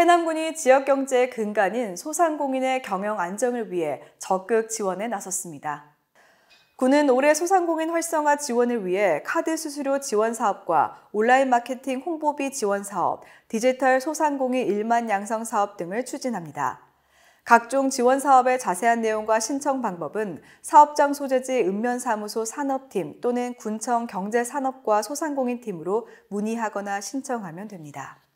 해남군이 지역 경제의 근간인 소상공인의 경영 안정을 위해 적극 지원에 나섰습니다. 군은 올해 소상공인 활성화 지원을 위해 카드 수수료 지원 사업과 온라인 마케팅 홍보비 지원 사업, 디지털 소상공인 일만 양성 사업 등을 추진합니다. 각종 지원 사업의 자세한 내용과 신청 방법은 사업장 소재지 읍면사무소 산업팀 또는 군청 경제산업과 소상공인팀으로 문의하거나 신청하면 됩니다.